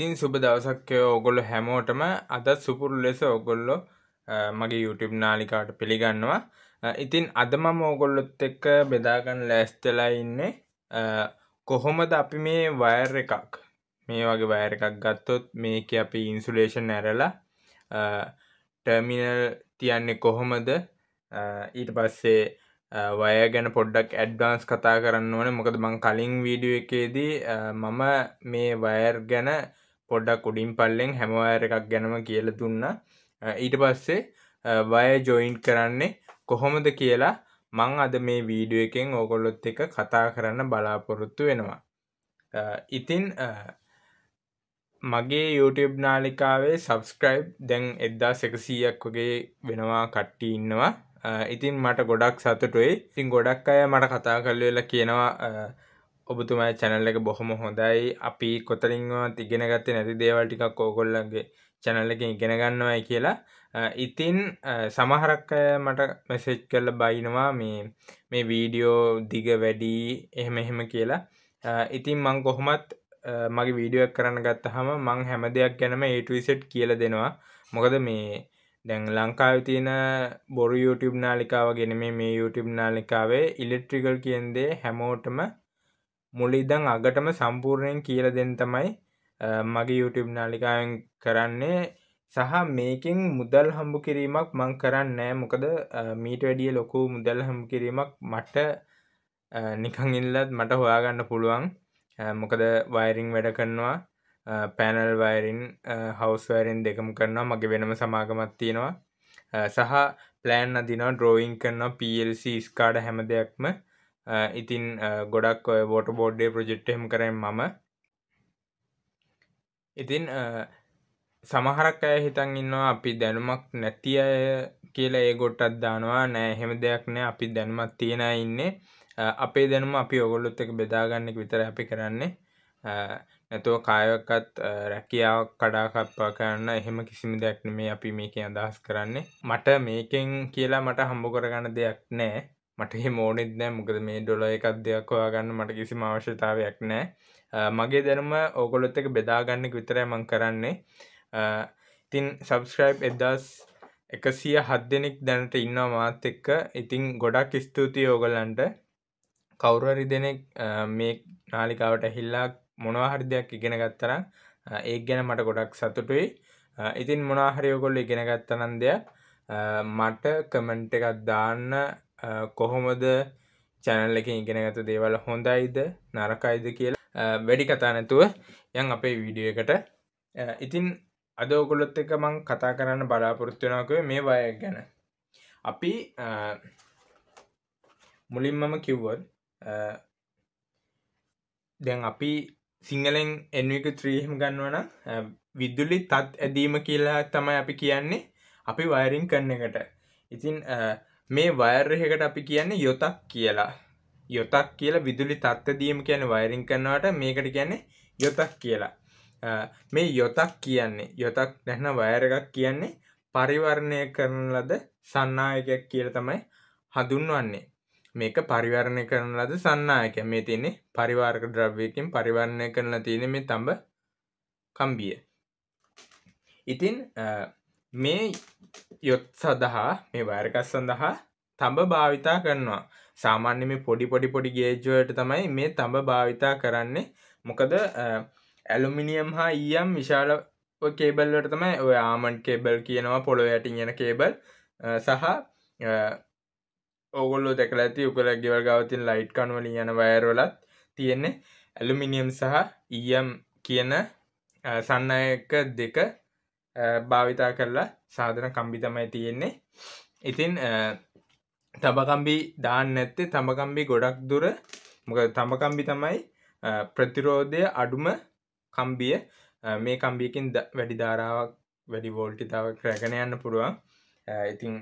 ඉතින් සුබ දවසක්කය ඔගොල්ලො හැමෝටම අදත් සුපුරු ලෙස ඔගොල්ලො මගේ YouTube නාලිකාට පිළිගන්නවා ඉතින් අදම මෝගොල්ලොත් එක්ක බෙදාගන්න ලෑස්තලා ඉන්නේ කොහොමද අපි මේ වයර් එකක් මේ වගේ වයර් එකක් ගත්තොත් මේක අපි ඉන්සුලේෂන් ඇරලා ටර්මිනල් තියන්නේ කොහොමද ඊට පස්සේ වය ගැන පොඩ්ඩක් ඇඩ්ඩාන්ස් කතා කරන්න ඕන මොකද මං කලින් වීඩිය එකේදී මම මේ වයර් ගැන පොඩ්ඩක් උඩින් පල්ලෙන් හැමවර එකක් ගැනම කියල දුන්න ඊට පස්සේ වය ජොයින්් කරන්නේ කොහොමද කියලා මං අද මේ වීඩුව එකෙන් ඕකොල්ලොත් එක කතා කරන්න බලාපොරොත්තු වෙනවා ඉතින් මගේ YouTube නාලිකාවේ සබස්ක්‍රයිබ් දැන් එද්දා සැකසීයක් වගේ වෙනවා කට්ටි ඉන්නවා ඉතින් මට ගොඩක් සතුටුයි ඉතින් ගොඩක් අය මට කතා කරලවෙලා කියනවා ඔබතුමයි චැනල් එක බොහොම හොඳයි අපි කොතරින්වත් ඉගෙන ගත්තේ නැති දේවල් ටිකක් ඕගොල්ලන්ගේ channel එකෙන් ඉගෙන ගන්නවයි කියලා. ඉතින් සමහරක් මට මැසේජ් කරලා බයිනවා මේ මේ වීඩියෝ දිග වැඩි එහෙම එහෙම කියලා. ඉතින් මං කොහොමත් මගේ වීඩියෝ එකක් කරන්න ගත්තාම මං හැම දෙයක් ගැනම A to Z කියලා දෙනවා. මොකද මේ දැන් ලංකාවේ තියෙන බොරු YouTube නාලිකාව ගෙන මේ මේ YouTube නාලිකාවේ ඉලෙක්ට්‍රිකල් කියන දේ හැමෝටම මුලිදං අගටම සම්පූර්ණයෙන් කියල දෙන්න තමයි මගේ YouTube නාලිකාවෙන් කරන්නේ සහ මේකින් මුදල් හම්බු කිරීමක් මං කරන්න නෑ මොකද මීට වැඩිය ලොකු මුදල් හම් කිරීමක් මට නිකං ඉල්ලත් මට හොයාගන්න පුළුවන් මොකද වයිරිං වැඩ කරනවා පැනල් වයිරින් හවස්වෑරෙන් දෙකම කරනවා මගේ වෙනම සමාගමත් තියෙනවා සහ පලෑන් අදිනවා ඩ්‍රෝයිං කරනවා පල්C ස්කාඩ හැම දෙයක්ම ඉතින් ගොඩක් බොට බෝඩ්ඩේ ප්‍රජෙක්්හෙම කරෙන් මම ඉතින් සමහරක් අය හිතන් ඉන්නවා අපි දැනුමක් නැති අය කියලා ඒ ගොට්ටත් දානවා නෑ එහෙම දෙයක් නෑ අපි දැනුමත් තියෙන ඉන්නේ අපේ දැනුම අපි ඔගොල්ලොත් එක බෙදාගන්නෙක් විතර අපි කරන්නේ නැතුව කායකත් රැකියාවක් කඩාකප්පා කරන්න එහෙම කිසිම දෙයක් නෙමේ අපි මේක අදහස් කරන්නේ මට මේකෙන් කියලා මට හම්බ කරගන්න දෙයක් නෑ මට මෝනෙත් නෑ මොකද මේ ඩොල එකක් දෙයක් හොයාගන්න මට කිසිම අවශ්‍යතාවයක් නෑ මගේ දැනුම ඕකොලොත් එක බෙදාගන්න විතරයි මං කරන්නේ ඉතින් සබස්ක්‍රයිබ් එදස් එකසිය හත් දෙනෙක් දැනට ඉන්නවා මාත් එක්ක ඉතිං ගොඩක් ස්තුතියි ඕගලන්ට කවුරරි දෙනෙක් මේ නාලිකාවට හිල්ලා මොනවාහරි දෙයක් ඉගෙන ගත්තරම් ඒ ගැන මට ගොඩක් සතුටුයි ඉතින් මොනාහරි ඔගොල්ල ඉගෙන ගත්තනන් දෙයක් මට කමෙන්ට් එකක් දාන්න කොහොමද චැනල් එක ඉගෙනගත දේවල් හොඳයිද නරකයිද කියලා වැඩි කතානැතුව යන් අපේ වීඩිය එකට ඉතින් අද ඔගොලොත් එක මං කතා කරන්න බලාපොරොත්තුනාකව මේ වය ගැන අපි මුලින්මම කිව්වොත් දැන් අපි සිංහලෙන් එන්වික ත්‍රීහම් ගන්නවන විදුලි තත් ඇදීම කියලා තමයි අපි කියන්නේ අපි වයරින් කරන එකට ඉතින් මේ වයර් එකකට අපි කියන්නේ යොතක් කියලා. යොතක් කියලා විදුලි තත්ත්ව දීම කියන්නේ වයරින් කරනවට මේකට කියන්නේ යොතක් කියලා. මේ යොතක් කියන්නේ යොතක් නැත්නම් වයර් එකක් කියන්නේ පරිවර්ණය කරන ලද සන්නායකයක් කියලා තමයි හඳුන්වන්නේ. මේක පරිවර්ණය කරන ලද සන්නායකය. මේ තියෙන්නේ පරිවාරක ද්‍රව්‍යයකින් පරිවර්ණය කරලා තියෙන මේ තඹ කම්බිය. ඉතින් මේ යොත් සඳහා මේ වයරකස් සඳහා තඹ භාවිතා කරනවා සාමාන්‍ය මේ පොඩි පොඩි පොඩි ගේජ්ජුවට තමයි මේ තඹ භාවිතා කරන්නේ මොකද ඇලුමිනියම් හා ඊයම් විශාල කේබල්ලට තමයි ඔය ආමන්් කේබල් කියනවා පොළො යටින් යන කේබල් සහ ඔගොල්ලො දැකල ඇති උකල ගෙවල් ගවතින් ලයිට් කන්වලින් යන වයරොලත් තියෙන්නේ ඇලුමිනියම් සහ ඊයම් කියන සන්නයක දෙක භාවිතා කරලා සාධන කම්බි තමයි තියෙන්නේ ඉතින් තබකම්බි දාන්න ඇත්තේ තඹකම්බි ගොඩක් දුර මොක තඹකම්බි තමයි ප්‍රතිරෝධය අඩුම කම්බිය මේ කම්බියකින් වැඩි ධාරාවක් වැඩි වෝල්ටිතාවක් රැගෙන යන්න පුළුවන් ඉතින්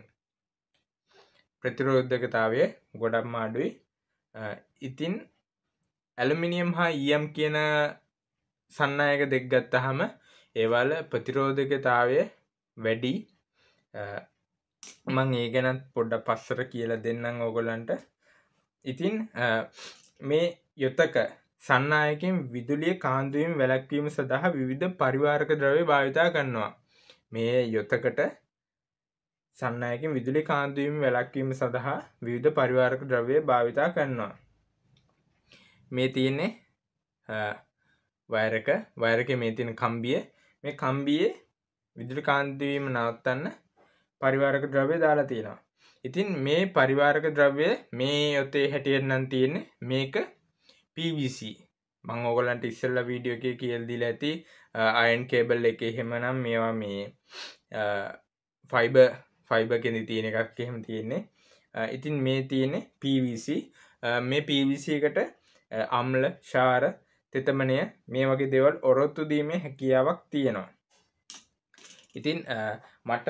ප්‍රතිරෝද්ධකතාවය ගොඩක්ම අඩුයි ඉතින් ඇලමිනියම් හා ඊයම් කියන සන්නයක දෙක් ගත්තහම ඒවල ප්‍රතිරෝධකතාවය වැඩි මං ඒ ගැනත් පොඩ්ඩ පස්සර කියල දෙන්නම් ඕගොලන්ට ඉතින් මේ යොතක සන්නායකින් විදුලිය කාන්දුවම් වැලැක්වීම සඳහා විවිධ පරිවාරක ද්‍රවය භාවිතා කරනවා මේ යොතකට සන්නයකින් විදුලි කාන්දුවම් වැලැක්වීම සඳහා විවිධ පරිවාරක ද්‍රවය භාවිතා කරනවා මේ තියන්නේ වයරක වයරක මේ තියෙන කම්බිය මේ කම්බියේ විදුලි කාන්තිවීම නවත්තන්න පරිවාරක ද්‍රව්‍ය දාලා තියෙනවා. ඉතින් මේ පරිවාරක ද්‍රව්‍ය මේ යොතේ හැටියට නම් තියෙන්නේ මේක PVC. මම ඔයගලන්ට ඉස්සෙල්ලා වීඩියෝ එකේ කියලා දීලා ඇති අයන් කේබල් එකේ එහෙමනම් මේවා මේ ෆයිබර් ෆයිබර් කෙනෙක් තියෙන එකක් එහෙම තියෙන්නේ. ඉතින් මේ තියෙන්නේ PVC. මේ PVC එකට අම්ල ශාර තෙතමනය මේ වගේ දෙවල් ඔරොත්තු දීමේ හැකියාවක් තියෙනවා ඉතින් මට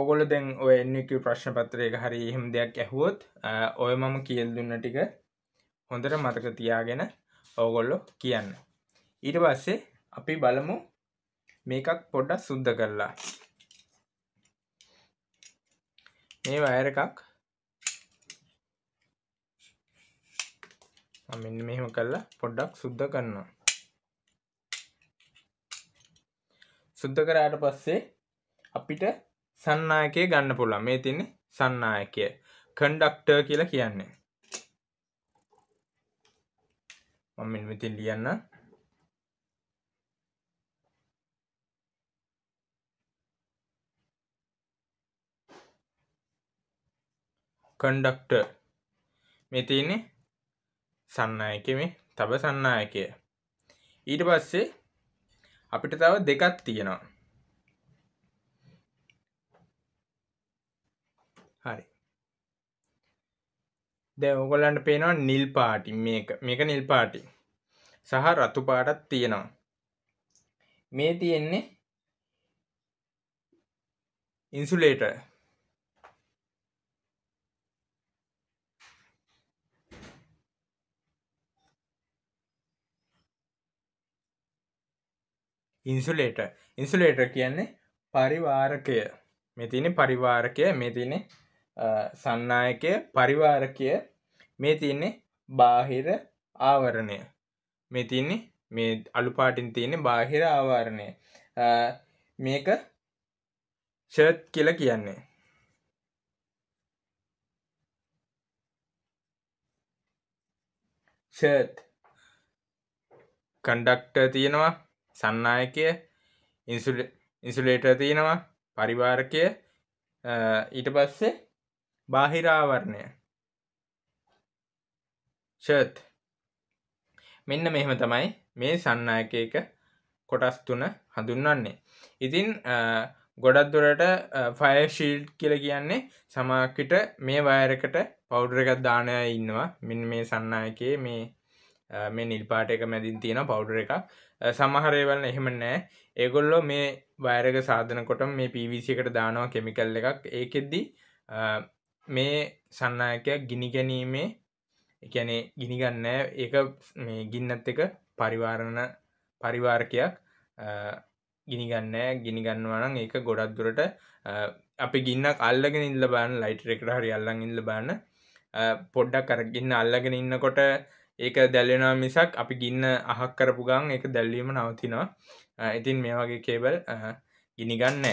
ඔගොල දැන් ඔයක ප්‍රශ්න පත්‍රයක හරි එහෙම දෙයක් ඇහුවොත් ඔය මම කියල් දුන්න ටික හොඳට මතක තියාගෙන ඕගොල්ලො කියන්න ඊට පස්සේ අපි බලමු මේකක් පොඩ්ඩක් සුද්ධ කරලා මේ වයර එකක් මෙන්න මෙහෙම කරලා පොඩ්ඩක් සුද්ධ කරනවා සුද්ධ කරාට පස්සේ අපිට සන්නායකය ගන්න පුළුවන් මේ තින්නේ සන්නායකය කන්ඩක්ටර් කියලා කියන්නේ මම මෙන්න මෙතන ලියන්න කන්ඩක්ටර් මේ තියෙන්නේ සන්නයක මේ තබ සන්නායකය ඊට පස්සේ අපිට තව දෙකක් තියෙනවා හරි දැ ඕගොල්ලන්ට පේනවා නිල් පාටි මේක මේක නිල් පාටි සහ රතු පාටත් තියෙනවා මේ තියෙන්නේ ඉන්සුලේටර් ඉන්සුලේට ඉන්සුලේට කියන්නේ පරිවාරකය මෙතින පරිවාරකය මේ තින සන්නායකය පරිවාරකය මේ තින්නේ බාහිර ආවරණය මේ තින්නේ මේ අලුපාටින් තියන්නේ බාහිර ආවාරණය මේක ෂර්ට් කියල කියන්නේ ෂර්ට් කණ්ඩක්ට තියෙනවා සන්නායකය ඉන්සුලේට තියෙනවා පරිවාරකය ඊට පස්සේ බාහිරාවරණය ෂර්ත් මෙන්න මෙහෙම තමයි මේ සන්නායකයක කොටස් තුන හඳුන්වන්නේ ඉතින් ගොඩක් දුරට ෆය ශීල්් කියල කියන්නේ සමාකට මේ වයරකට පෞඩරකත් දානය ඉන්නවා මින් මේ සන්නායකයේ මේ මේ නිල්පාට එක මැදින් තියෙන පෞඩර එකක් සමහරේවලන එහෙම නෑ ඒගොල්ලෝ මේ වයරක සාධනකොට මේ පිවිසිකට දානවා කෙමිකල් එකක් ඒකෙද්දි මේ සන්නායකයක් ගිනි ගැනීමේ එකැනේ ගිනිගන්න ඒක මේ ගින්නත් එක පරිවාරණ පරිවාර්කයක් ගිනිගන්න ගිනිගන්නවනම් ඒක ගොඩක් දුරට අපි ගින්නක් අල්ලගෙන ඉල්ල බාන ලයිට් එකකට හරි අල්ලන් ඉල්ල බාන පොඩ්ඩක් කරගන්න අල්ලගෙන ඉන්නකොට ඒක දැල්ලෙනවා මිසක් අපි ගින්න අහක් කරපු ගන් එක දැල්ලීම නවතිනවා ඉතින් මේ වගේ කේබල් ගිනිගන්න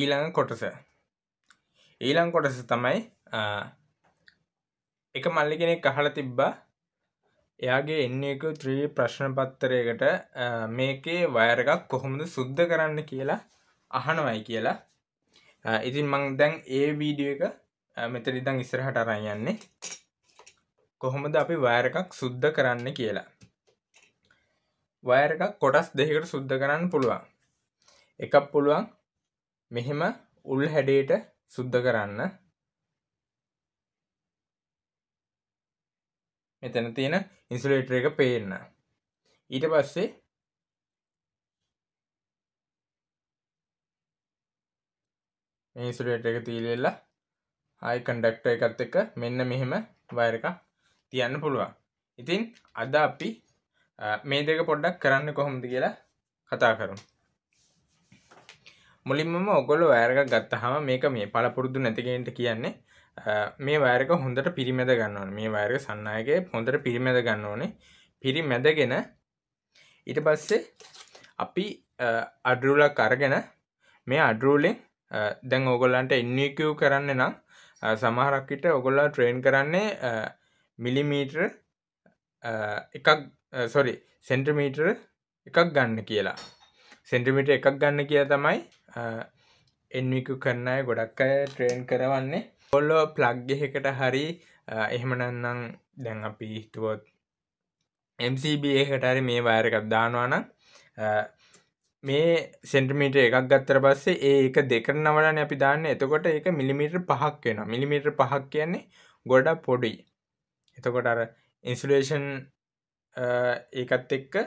ඊළඟ කොටස ඊළං කොටස තමයි එක මල්ලි කෙනෙක් අහල තිබ්බා එයාගේ එන්න එක ත්‍රී ප්‍රශ්න පත්තරයකට මේකේ වයර එකක් කොහොමද සුද්ධ කරන්න කියලා අහනවයි කියලා ඉතින් මං දැන් ඒ වීඩිය එක මෙතරිදං ඉස්සරහට අරන් යන්නේ කොහොමද අපි වයර එකක් සුද්ධ කරන්න කියලා. වයර එකක් කොටස් දෙකකට සුද්ධ කරන්න පුළුවන්. එකක් පුළුවන් මෙහෙම උල් හැඩයට සුද්ධ කරන්න. මෙතන තියෙන ඉන්සුලේටර් එක පේන්න ඊට පස්සේ මේ ඉන්සුලේටර් එක තීලෙලා ආයි කන්ඩක්ටර් එකත් එක්ක මෙන්න මෙහෙම වයර් එකක් තියන්න පුළුවන් ඉතින් අද අපි මේ දෙක පොඩ්ඩක් කරන්න කොහොමද කියලා කතා කරමු මුලින්ම ඔගොල්ලෝ වයර් එකක් ගත්තාම මේක මේ පළපුරුදු නැති කෙනෙක්ට කියන්නේ මේ වෑරක හොඳට පිරිමැද ගන්නවන මේ වෑරක සන්නයගේ හොඳට පිරිමැද ගන්න ඕනේ පිරි මැදගෙන ඊට පස්සේ අපි අඩරුලක් අරගෙන මේ අඩරුලෙන් දැන් ඕගොල්ලන්ට එන්නකව් e කරන්න නම් සමහරක්කිට ඔගොල්ලා ට්‍රේන් කරන්නේ මිලිමීටර් එකක් සොරි සෙන්ටමීටර් එකක් ගන්න කියලා සෙන්ටිමිට එකක් ගන්න කිය තමයි එන්විකු e කරන්නය ගොඩක් අය ට්‍රේන් කරවන්නේ ඔොල්ලෝ ප්ලග්ගෙහකට හරි එහෙමනන්නම් දැන් අපි හිතුවොත් MCB එකටරි මේ වයරකක් දානවාන මේ සෙන්ටමීට එකක් ගත්තර පස්සේ ඒක දෙකර නවලන අපි දාන්න එතකොට එක මිලිමිට පහක් වෙන මිලිමිට පහක් කියන්නේ ගොඩ පොඩි එතකොට අර ඉන්සුලේෂන් ඒකත් එක්ක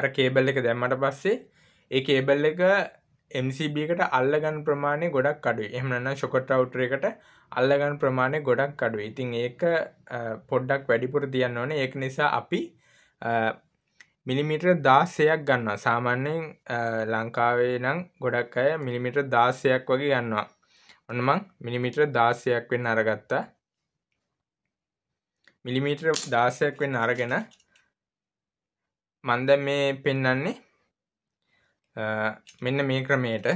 අර කේබල් එක දැම්මට පස්සේ ඒ කේබල් එක එMCBකට අල්ලගන් ප්‍රමාණය ගොඩක් අඩුයි එහමන්න ශොකට අවුටර එකට අල්ලගන් ප්‍රමාණය ගොඩක් අඩු ඉතින් ඒක පොඩ්ඩක් වැඩිපුර තියන්න ඕන ඒක නිසා අපි මිලිමිටර දාසයක් ගන්නවා සාමාන්‍යයෙන් ලංකාවේ නම් ගොඩක් අය මිලිමිට දාසයක් වගේ ගන්නවා ඔන්නමං මිලිමිටර දාසයක් වෙන් අරගත්තා මිලිමිටර දාසයක් වෙන් අරගෙන මන්ද මේ පෙන්නන්නේ මෙන්න මේ ක්‍රමයට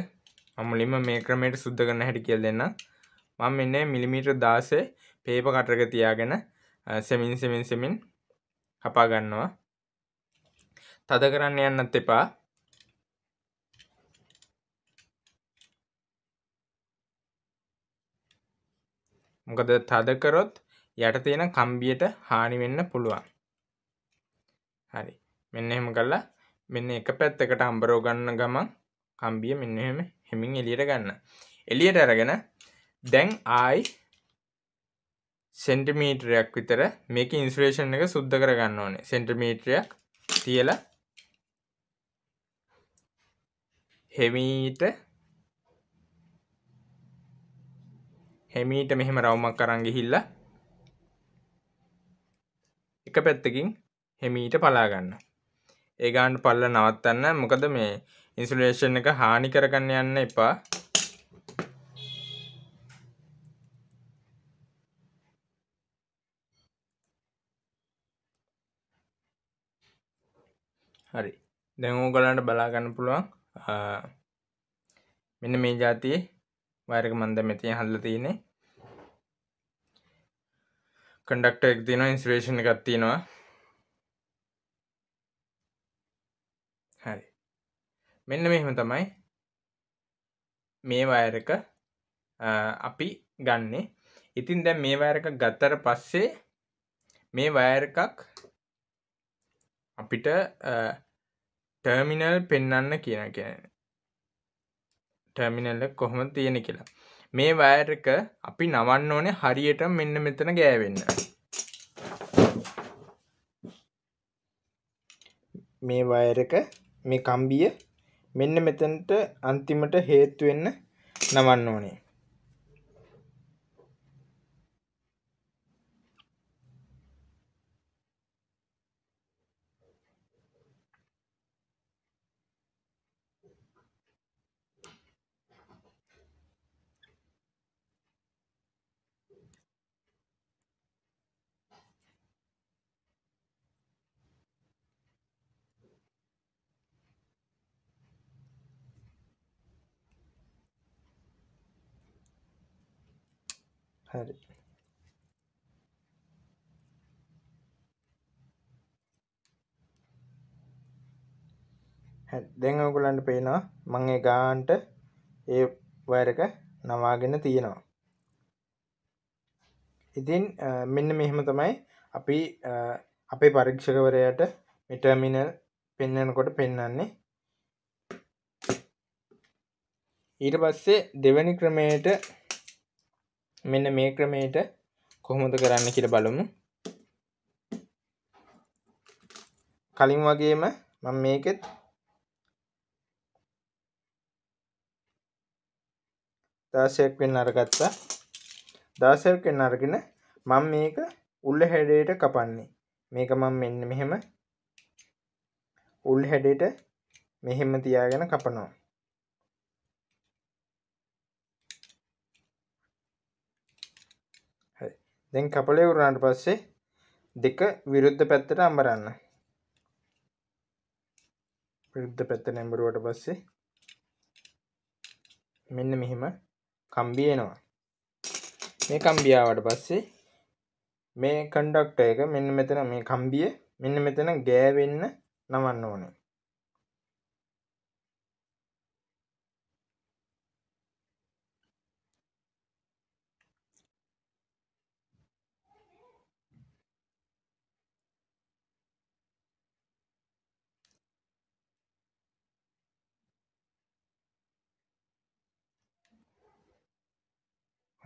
අමුලින්ම මේ ක්‍රමයට සුද්ධ කරන හැටි කියලා දෙන්න මම මෙන්න මිලිමීටර් 16 පේපර් කටරක තියාගෙන සෙමින් සෙමින් සෙමින් කපා ගන්නවා තද කරන්න යන්නත් එපා මොකද තද කරොත් යට තියෙන කම්බියට හානි වෙන්න පුළුවන් හරි මෙන්න එහෙම කළා මෙන්න එක පැත්තකට අම්බරෝ ගන්න ගමන් කම්බිය මෙන්න එහෙම හෙමින් එලියට ගන්න එලියට අරගෙන දැන් ආයි සෙන්ටිමීටරයක් විතර මේක ඉන්ස්ලේෂන් එක සුද්ධ කරගන්න ඕනේ සෙන්ටිමීටරයක් තියලා හෙමීට හෙමීට මෙහෙම රවුමක් කරන් ගිහිල්ලා එක පැත්තකින් හෙමීට පලා ගන්න ඒ ගානට පල්ල නවත්තන්න. මොකද මේ ඉන්සුලේෂන් එක හානි කරගන්න යන්න එපා. හරි. දැන් ඕගලන්ට බලා ගන්න පුළුවන් මෙන්න මේ જાතියේ වයර් එක මම දැන් මෙතන හදලා තියෙන්නේ. කන්ඩක්ටර් එක තියෙනවා ඉන්සුලේෂන් එකක් තියෙනවා මෙන්න මෙහෙම තමයි මේ වයරක අපි ගන්නේ ඉතින් දැන් මේ වයරක ගත්තර පස්සේ මේ වයරකක් අපිට ටර්මිනල් පෙන්නන්න කියන කියන ටර්මිනල්ල කොහොම තියෙන කියලා මේ වයරක අපි නවන්න ඕනේ හරියට මෙන්න මෙතන ගෑවෙන්න මේ වයරක මේ කම්බිය මෙන්න මෙතනට අන්තිමට හේතු වෙන්න නමන්න ඕනේ. හරි දැන් ඔයගොල්ලන්ට පේනවා මම ඒ ගානට ඒ වයර් එක නවාගෙන තියෙනවා ඉතින් මෙන්න මෙහෙම තමයි අපි අපේ පරීක්ෂකවරයාට මේ ටර්මිනල් පෙන්වනකොට පෙන්වන්නේ ඊට පස්සේ දෙවැනි ක්‍රමයට මෙන්න මේ ක්‍රමයට කොහොමද කරන්න කියලා බලමු. කලින් වගේම මම මේකෙත් දාසයක් වෙන්න අරගත්තා දාසයක් වෙන්න අරගෙන මම මේක උල් හැඩයට කපන්නේ මේක මම මෙන්න මෙහෙම උල් හැඩයට මෙහෙම තියාගෙන කපනවා දැන් කපලේ වුණාට පස්සේ දෙක විරුද්ධ පැත්තට අඹරන්න විරුද්ධ පැත්ත නැඹරුවට පස්සේ මෙන්න මෙහෙම කම්බි එනවා මේ කම්බියාවට පස්සේ මේ කන්ඩක්ටර් එක මෙන්න මෙතන මේ කම්බිය මෙන්න මෙතන ගෑවෙන්න නමන්න ඕනේ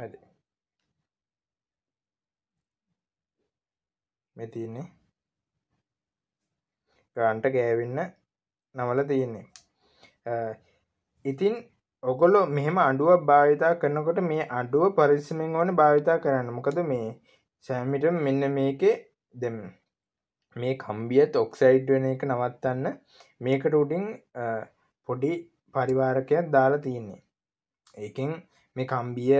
అది මේ තියන්නේ ගාන්ට ගෑවෙන්න නමල තියන්නේ ඉතින් ඔගොලො මෙහම අඩුව භාවිතා කරනකොට මේ අඩුව පරිස්සමෙන් ඕන භාවිතා කරන්න මොකද මේ සෑමිට මෙන්න මේකේ දෙම මේ කම්බියත් ඔක්සයිඩ් වෙන එක නවත්තන්න මේකට උඩින් පොඩි පරිවාරකයක් දාලා තියන්නේ ඒකින් මේ කම්බිය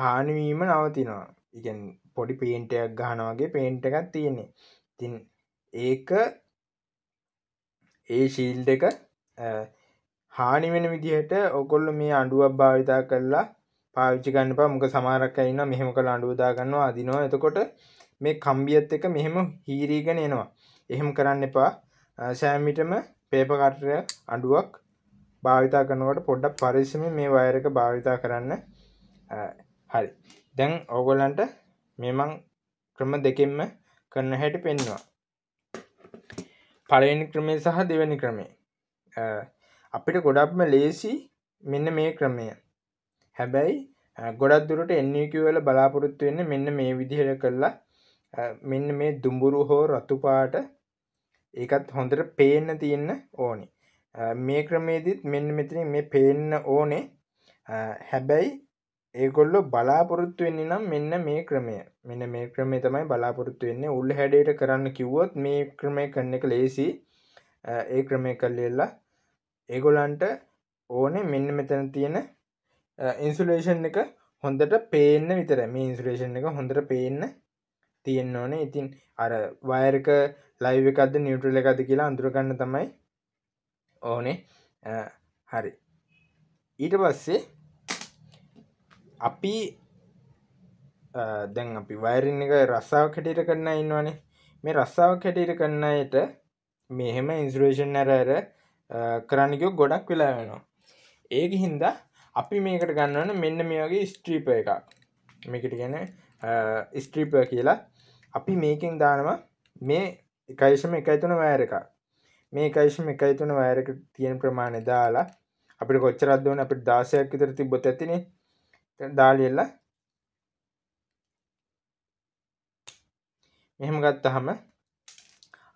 හානිවීම නවතිනවා ඉගැන් පොඩි පේන්ටයක් ගහනවාගේ පේන්ට එකත් තියෙන්නේ තින් ඒක ඒ ශීල්ඩ එක හානි වෙන විදිහට ඔකොල්ල මේ අඩුවක් භාවිතා කරලා පාවිච්චිගන්න පා මොක සමාරක්ක ඉන්න මෙහෙම කළ අඩුවදාගන්නවා අදිනවා එතකොට මේ කම්බියත් එක මෙහෙම හීරීගෙන එනවා එහෙම කරන්න එපා සෑමිටම පේපකටරය අඩුවක් භාවිතා කරනකොට පොඩ්ඩක් පරිස්සමෙන් මේ වයර් එක භාවිතා කරන්න හරි දැන් ඕගොල්ලන්ට මේ මං ක්‍රම දෙකෙන්ම කරන හැටි පෙන්නවා පළවෙනි ක්‍රමය සහ දෙවෙනි ක්‍රමය අපිට ගොඩක්ම ලේසි මෙන්න මේ ක්‍රමය හැබැයි ගොඩක් දුරට එන්නකවල බලාපොරොත්තු වෙන්න මෙන්න මේ විදිහට කරලා මෙන්න මේ දුම්බුරු හෝ රතුපාට ඒකත් හොඳට පේන්න තියෙන්න ඕනි මේ ක්‍රමේදීත් මෙන්න මෙතන මේ පේන්න ඕනේ හැබැයි ඒගොල්ලො බලාපොරොත්තු වෙන්න නම් මෙන්න මේ ක්‍රමය මෙන්න මේ ක්‍රමේ තමයි බලාපොරොත්තු වෙන්නේ උල්ල හැඩයට කරන්න කිව්වොත් මේ ක්‍රමය කරන එක ලේසි ඒ ක්‍රමය කල්ලෙල්ලා ඒගොලන්ට ඕනේ මෙන්න මෙතන තියෙන ඉන්සුලේෂන් එක හොඳට පේන්න විතර මේ ඉන්සුලේෂන් එක හොඳට පේන්න තියෙන්න ඕනේ ඉතින් අර වයරක ලයිව එකක්ද නිියුට්‍රල එකද කියලා අඳුරගන්න තමයි ඕනේ හරි ඊට පස්සේ අපි දැන් අපි වයරෙන් එක රස්සාාව කැටිට කරන්න ඉන්නවානේ මේ රස්සාාව කැටිට කරන්නයට මෙහෙම ඉන්ස්රේෂන් ඇර ඇර කරන්නකෝ ගොඩක් වෙලා වෙනවා ඒක හින්දා අපි මේකට ගන්නවන මෙන්න මේ වගේ ස්ට්‍රීප එකක් මේකට ගැන ස්ට්‍රීප කියලා අපි මේකින් දානවා මේ එකයිශම එකයිතුන වෑර එකක් මේ එකයිශම එකයි තුන වයරක තියෙන ප්‍රමාණය දාලා අපිට කොච්චරක් දෝන අපිට 16ක් විතර තිබ්බොත් ඇතිනේ දැන් දාලියලා මෙහෙම ගත්තාම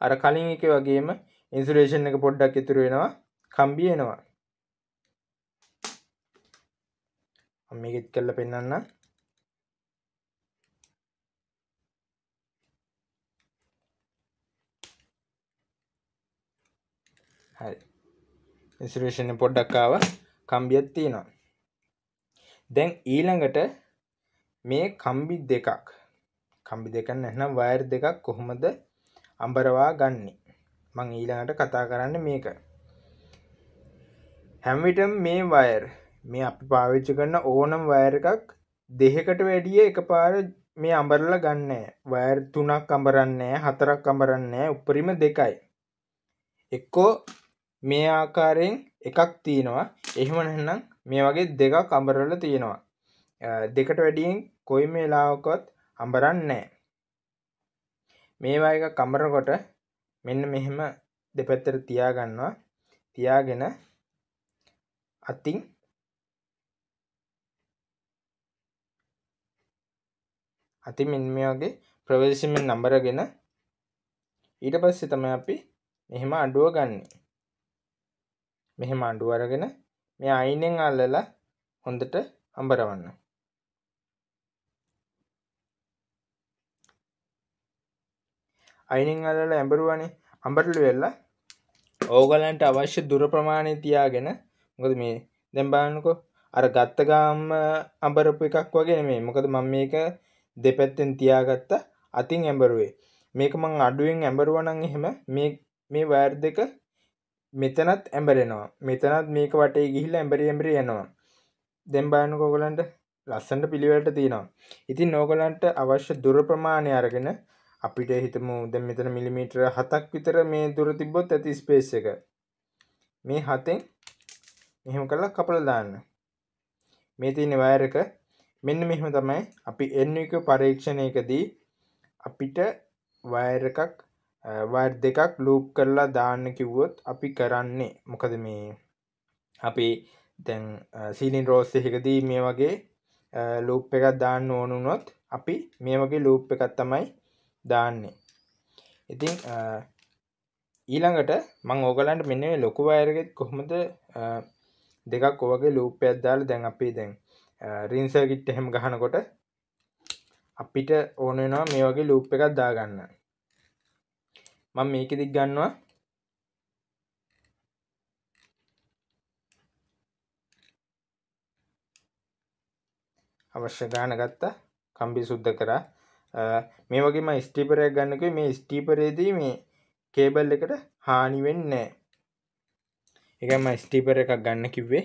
අර කලින් එකේ වගේම ඉන්සුලේෂන් එක පොඩ්ඩක් ඉතුරු වෙනවා කම්බි එනවා මම මේකෙත් කරලා පෙන්නන්නම් හරි ඉන්ස්ටලේෂන් පොඩ්ඩක් ආව කම්බියක් තියෙනවා දැන් ඊළඟට මේ කම්බි දෙකක් කම්බි දෙකක් නැත්නම් වයර් දෙකක් කොහොමද අඹරවා ගන්නෙ මම ඊළඟට කතා කරන්න මේක හැම විටම මේ වයර් මේ අපි පාවිච්චි කරන ඕනම වයර් එකක් දෙකකට වැඩිය එකපාර මේ අඹරලා ගන්නෑ වයර් තුනක් අඹරන්නේ හතරක් අඹරන්නේ උපරිම දෙකයි එක්කෝ මේ ආකාරයෙන් එකක් තියෙනවා එහෙම නැත්නම් මේ වගේ දෙකක් අඹරලා තියෙනවා දෙකට වැඩියෙන් කොයිම වෙලාවකවත් අඹරන්නේ නැහැ මේවා එකක් අඹරනකොට මෙන්න මෙහෙම දෙපැත්තට තියාගන්නවා තියාගෙන අතින් අතින් මෙන්න මේ වගේ ප්‍රවේශමෙන් අඹරගෙන ඊට පස්සේ තමයි අපි මෙහෙම අඩුව ගන්නේ මෙහෙම අඩු අරගෙන මේ අයිනෙන් අල්ලලා හොඳට අඹරවන්න අයිනෙන් අල්ලලා ඇඹරුවනේ අඹරලු වෙලා ඕගලන්ට අවශ්‍ය දුර ප්‍රමාණය තියාගෙන මොකද මේ දැන් බලන්නකෝ අර ගත්ත ගාම අඹරපු එකක් වගේ නෙමෙයි. මොකද මම මේක දෙපැත්තෙන් තියාගත්ත අතින් ඇඹරුවේ. මේක මං අඩුවෙන් ඇඹරුවා නම් එහෙම මේ මේ වයර් දෙක මෙතනත් ඇඹරෙනවා මෙතනත් මේක වටේ ගිහිල්ල ඇඹරි ඇඹරි යනවා දැන් බලන්නකෝ ඔයගලන්ට ලස්සනට පිළිවෙලට තියෙනවා ඉතින් ඕගලන්ට අවශ්‍ය දුර ප්‍රමාණය අරගෙන අපිට හිතමු දැන් මෙතන මිලිමීටර 7ක් විතර මේ දුර තිබ්බොත් ඇති ස්පේස් එක මේ හතෙන් මෙහෙම කරලා කපලා දාන්න මේ තියෙන වයර් එක මෙන්න මෙහෙම තමයි අපි N එක පරීක්ෂණයකදී අපිට වයර් එකක් වර් දෙකක් ලූප් කරලා දාන්න කිව්වොත් අපි කරන්නේ මොකද මේ අපි දැන් සීලින් රෝස් එකකදී මේ වගේ ලූප් එකක් දාන්න ඕනුනොත් අපි මේ වගේ ලූප් එකක් තමයි දාන්නේ ඉතින් ඊළඟට මං ඕගලන්ට මෙන්න ලොකු වයරගෙත් කොහොමද දෙකක් ඔවගේ ලූපයක් දාල දැන් අපි දැන් රින්සර්කිට් එහෙම ගහනකොට අපිට ඕනනවා මේ වගේ ලූප් එකක් දාගන්න මම මේකෙදිත් ගන්නවා අවශ්‍ය ගාන ගත්තා කම්බි සුද්ධ කරා මේ වගේම ස්ටීපරයක් ගන්නක මේ ස්ටීපරේදී මේ කේබල් එකට හානිවෙන්න නෑ එකම ස්ටීපර එකක් ගන්න කිව්වේ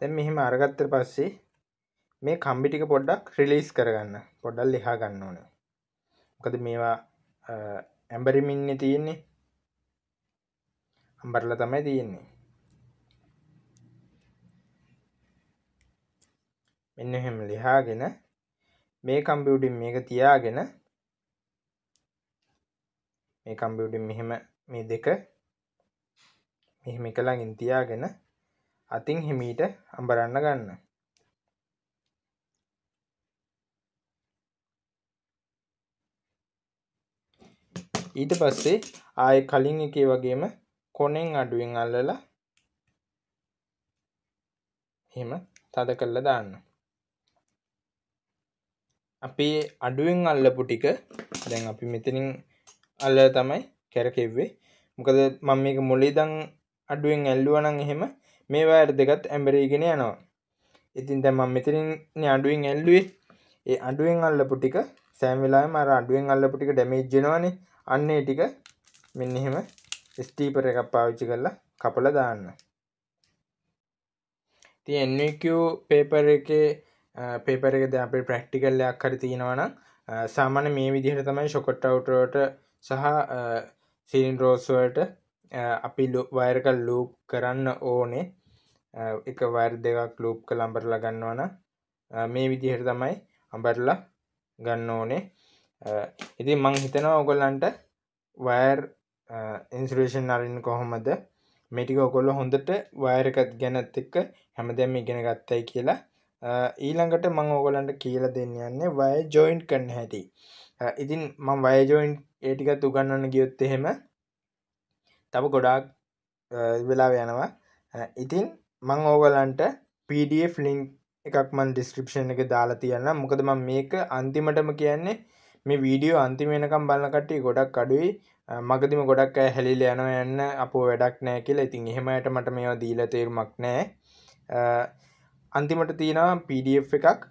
දැන් මෙහෙම අරගත්තට පස්සේ මේ කම්බි ටික පොඩ්ඩක් රිලීස් කරගන්න පොඩ්ඩක් ලිහා ගන්න ඕනේ. මොකද මේවා ඇඹරිමින්නේ තියෙන්නේ. අඹරලා තමයි තියෙන්නේ. මෙන්න එහෙම ලිහාගෙන මේ කම්පියුටින් මේක තියාගෙන මේ කම්පියුටින් මෙහෙම මේ දෙක මෙහෙම එක ළඟින් තියාගෙන අතින් හිමීට අඹරන්න ගන්න ඊට පස්සේ ආය කලින් එකේ වගේම කොනෙන් අඩුවෙන් අල්ලලා එහෙම තද කරලා දාන්න අපි අඩුවෙන් අල්ලපු ටික දැන් අපි මෙතනින් අල්ල තමයි කැරකෙව්වේ මොකද මම මේක මුලින් ඉඳන් අඩුවෙන් ඇල්ලුවා නම් එහෙම මේවා අර දෙකත් ඇම්බරීගෙන යනවා ඉතින් දැන් මම මෙතනින් අඩුවෙන් ඇල්ලුවේ ඒ අඩුවෙන් අල්ලපු ටික සෑම වෙලාවෙම අර අඩුවෙන් අල්ලපු ටික ඩැමේජ් වෙනවනේ අන්න ඒ ටික මෙන්න එහෙම ස්ටීපර් එකක් පාවිච්චි කරලා කපලා දාන්න ඉතින් NQ e පේපර් එකේ පේපර එකද අපේ ප්‍රක්ටිකල්ලයක් හරි තියෙනවනම් සාමාන්‍ය මේ විදිහට තමයි ෂොකොට් අවුටරට සහ සීන් රෝස්වලට අපි වයරක ලූප් කරන්න ඕනේ එක වර් දෙකක් ලූප් ක ලම්බරලා ගන්නවන මේ විදිහට තමයි අඹරලා ගන්න ඕනේ ඉති මං හිතනවා ඔගොල්ලන්ට වයර් ඉන්ස්රේෂන් අරින් කොහොමද මෙටික ඔකොල්ල හොඳට වයරකත් ගැනත් එක්ක හැමදැම ඉගෙන ගත්තයි කියලා ඊළඟට මං ඕගොලන්ට කියල දෙන්න යන්නේ වය ජොයින්් කන්න හැටි ඉතින් මං වයජෝයින්් ඒටිකත් උගන්නන්න ගියොත් එහෙම තව ගොඩාක් වෙලා යනවා ඉතින් මං ඕගලන්ට පඩF ලිින්ක් එකක් මන් ඩිස්ක්‍රපෂන් එක දාලා තියන්න මොකද ම මේක අන්තිමටම කියන්නේ මේ වීඩියෝ අන්තිමෙනකම් බලන්නකට්ටි ගොඩක් අඩුයි මගදිම ගොඩක් හැලිල යන යන්න අප වැඩක් නෑ කියලා ඉතින් එහෙමයට මට මේවා දීල තේරුමක් නෑ අන්තිමට තියෙනවා පඩF එකක්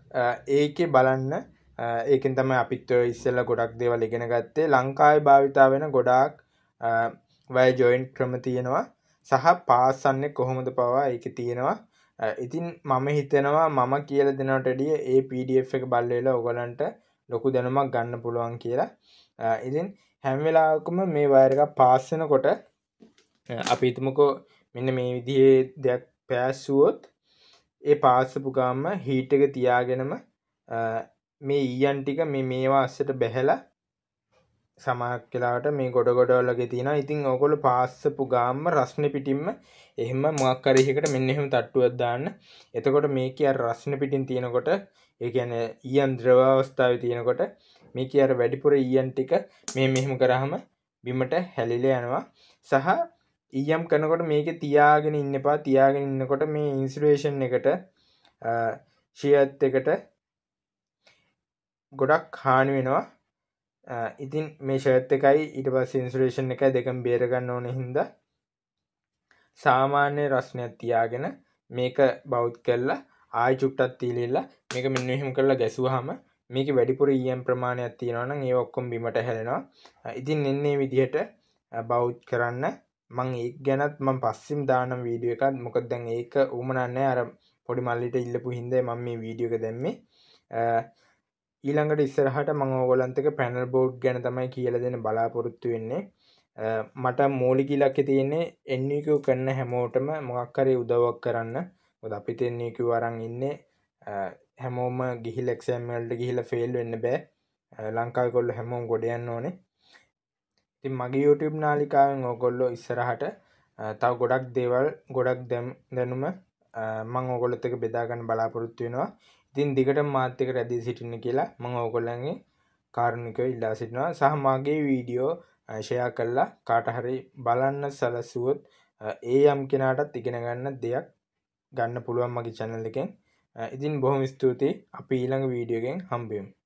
ඒක බලන්න ඒකෙන් තම අපිත් ඉස්සල්ල ගොඩක් දේවල් ඉගෙන ගත්තේ ලංකායි භාවිතා වෙන ගොඩාක් වය ජොයින්් ක්‍රම තියෙනවා සහ පාසන්නේ කොහොමද පවා එක තියෙනවා ඉතින් මම හිතෙනවා මම කියල දෙනටඩිය ඒ පඩF එක බල්ලලා ඔගලන්ට ලොකු දැනුමක් ගන්න පුළුවන් කියලා ඉතින් හැම්වෙලාකුම මේ වයරක පාස්සන කොට අපි ඉතුමකෝ මෙන්න මේ විදියේ දෙයක් පෑස්සුවොත් ඒ පාස්සපුකාම හීටක තියාගෙනම මේ ඊයන් ටික මේ මේවා අස්සට බැහැලා සමහක් කලාට මේ ගොඩ ගොඩවල්ලගේ තියෙන ඉතින් ඕකොල පාස්සපු ගාම්ම රස්්න පිටිම්ම එහෙම මොක්කරහිකට මෙන්න එහෙම තට්ටුවත් දාන්න එතකොට මේක අ රස්්න පිටින් තියෙනකොට ඒගැන ඊයන් ද්‍රවාවස්ථාව තියෙනකොට මේක අර වැඩිපුර ඊයන් ටික මේ මෙහෙම කරහම බිමට හැලිල යනවා සහ ඊයම් කනකොට මේක තියාගෙන ඉන්න පා තියාගෙන ඉන්නකොට මේ ඉන්සිරේෂන් එකට ශියත් එකට ගොඩක් හානි වෙනවා ඉතින් මේ ෂර්ත් එකයි ඉට පස් ඉන්සුරේෂන් එක දෙකම් බේරගන්න ඕන හින්ද සාමාන්‍ය රස්නයක් තියාගෙන මේක බෞද් කරලා ආය චුට්ටත් තිීලල්ලා මේක මෙන්නහෙම කරලා ගැසුහම මේක වැඩිපුර ඊයම් ප්‍රමාණයක් තියෙනවන ඒ ඔක්කොම් බිමට හැලෙනවා ඉතින් එන්නේ විදිහට බෞද් කරන්න මං ඒ ගැනත් මං පස්සම් දානම් වීඩිය එකත් මොකක් දැන් ඒක උමනන්න අර පොඩි මල්ලිට ඉල්ලපු හින්දේ මම මේ වීඩියක දැම්මේ ඊළඟට ඉස්සරහට මං ඕගොලන්තක පැනල් බෝඩ් ගැන තමයි කියල දෙන බලාපොරොත්තු වෙන්නේ මට මූලික ඉලක්ක තියෙන්නේ එන්නක e කරන්න හැමෝටම මොක්කරේ උදවක් කරන්න ොද අපිට එන්නක වරන් e ඉන්න හැමෝම ගිහිල් එක්ෂෑම්මල්ට ගිහිල ෆෙල් වෙන්න බෑ ලංකාව කොල්ල හැමෝම් ගොඩයන්න ඕනේ ති මගේ YouTube නාලිකාවෙන් ඕගොල්ලෝ ඉස්සරහට තව ගොඩක් දේවල් ගොඩක් දැම් දැනුම මං ඕගොලොත්තක බෙදාගන්න බලාපොරොත්තු වෙනවා දින් දිගට මාත් එක්ක රැඳී සිටින්න කියලා මම ඕගොල්ලන්ගේ කාරුණිකව ඉල්ලා සිටිනවා සහ මගේ වීඩියෝ ෂෙයා කරලා කාට හරි බලන්න සැලසුවොත් ඒ යම් කෙනාටත් ඉගෙන ගන්න දෙයක් ගන්න පුළුවන් මගේ channel එකෙන් ඉතින් බොහොම ස්තුතියි අපි ඊළඟ වීඩියෝ එකෙන් හම්බෙමු